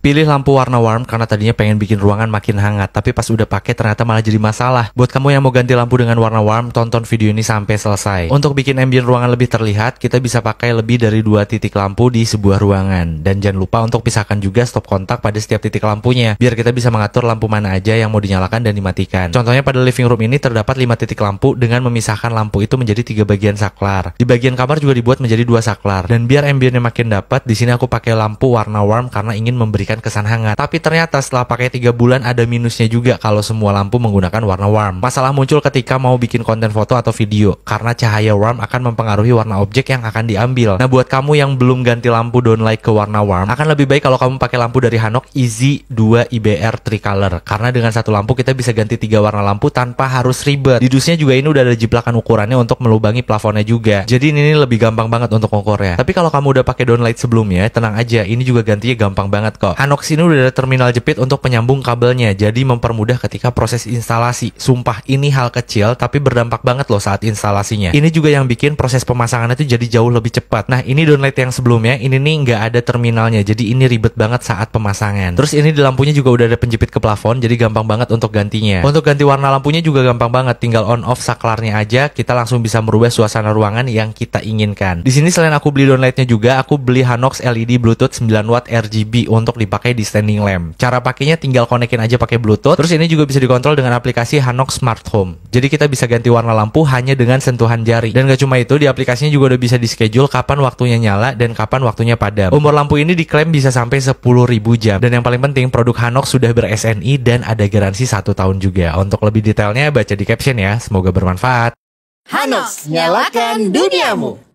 Pilih lampu warna warm karena tadinya pengen bikin ruangan makin hangat, tapi pas udah pakai ternyata malah jadi masalah. Buat kamu yang mau ganti lampu dengan warna warm, tonton video ini sampai selesai. Untuk bikin ambient ruangan lebih terlihat, kita bisa pakai lebih dari dua titik lampu di sebuah ruangan. Dan jangan lupa untuk pisahkan juga stop kontak pada setiap titik lampunya, biar kita bisa mengatur lampu mana aja yang mau dinyalakan dan dimatikan. Contohnya pada living room ini terdapat 5 titik lampu dengan memisahkan lampu itu menjadi tiga bagian saklar. Di bagian kamar juga dibuat menjadi dua saklar. Dan biar ambientnya makin dapat, di sini aku pakai lampu warna warm karena ingin memberikan memberikan kesan hangat. Tapi ternyata setelah pakai 3 bulan ada minusnya juga kalau semua lampu menggunakan warna warm. Masalah muncul ketika mau bikin konten foto atau video karena cahaya warm akan mempengaruhi warna objek yang akan diambil. Nah, buat kamu yang belum ganti lampu downlight ke warna warm, akan lebih baik kalau kamu pakai lampu dari Hanok Easy 2 IBR Tricolor karena dengan satu lampu kita bisa ganti tiga warna lampu tanpa harus ribet. Di dusnya juga ini udah ada jiplakan ukurannya untuk melubangi plafonnya juga. Jadi ini lebih gampang banget untuk ngukurnya. Tapi kalau kamu udah pakai downlight sebelumnya, tenang aja, ini juga gantinya gampang banget kok. Anox ini udah ada terminal jepit untuk penyambung kabelnya, jadi mempermudah ketika proses instalasi. Sumpah ini hal kecil tapi berdampak banget loh saat instalasinya. Ini juga yang bikin proses pemasangannya tuh jadi jauh lebih cepat. Nah ini downlight yang sebelumnya ini nih nggak ada terminalnya, jadi ini ribet banget saat pemasangan. Terus ini di lampunya juga udah ada penjepit ke plafon, jadi gampang banget untuk gantinya. Untuk ganti warna lampunya juga gampang banget, tinggal on off saklarnya aja, kita langsung bisa merubah suasana ruangan yang kita inginkan. Di sini selain aku beli downlightnya juga, aku beli Hanox LED Bluetooth 9 watt RGB untuk di dipakai di standing lamp. Cara pakainya tinggal konekin aja pakai Bluetooth. Terus ini juga bisa dikontrol dengan aplikasi Hanok Smart Home. Jadi kita bisa ganti warna lampu hanya dengan sentuhan jari. Dan gak cuma itu, di aplikasinya juga udah bisa di schedule kapan waktunya nyala dan kapan waktunya padam. Umur lampu ini diklaim bisa sampai 10.000 jam. Dan yang paling penting, produk Hanok sudah ber-SNI dan ada garansi satu tahun juga. Untuk lebih detailnya baca di caption ya. Semoga bermanfaat. Hanok, nyalakan duniamu.